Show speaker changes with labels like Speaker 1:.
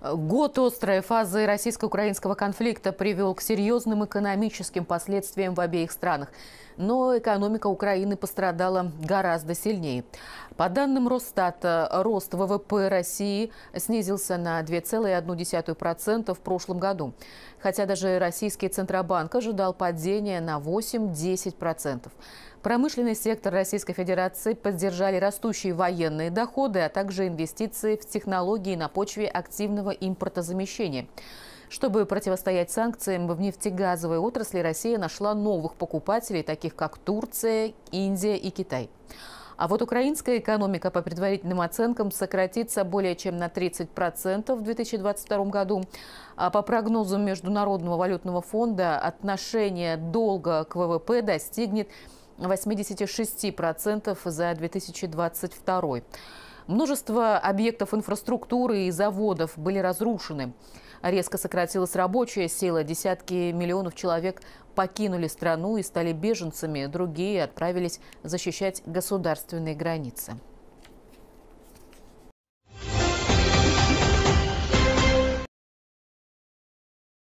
Speaker 1: Год острой фазы российско-украинского конфликта привел к серьезным экономическим последствиям в обеих странах. Но экономика Украины пострадала гораздо сильнее. По данным Росстата, рост ВВП России снизился на 2,1% в прошлом году. Хотя даже российский Центробанк ожидал падения на 8-10%. Промышленный сектор Российской Федерации поддержали растущие военные доходы, а также инвестиции в технологии на почве активного импортозамещения. Чтобы противостоять санкциям в нефтегазовой отрасли, Россия нашла новых покупателей, таких как Турция, Индия и Китай. А вот украинская экономика, по предварительным оценкам, сократится более чем на 30% в 2022 году. А по прогнозам Международного валютного фонда, отношение долга к ВВП достигнет 86% за 2022. Множество объектов инфраструктуры и заводов были разрушены. Резко сократилась рабочая сила. Десятки миллионов человек покинули страну и стали беженцами. Другие отправились защищать государственные границы.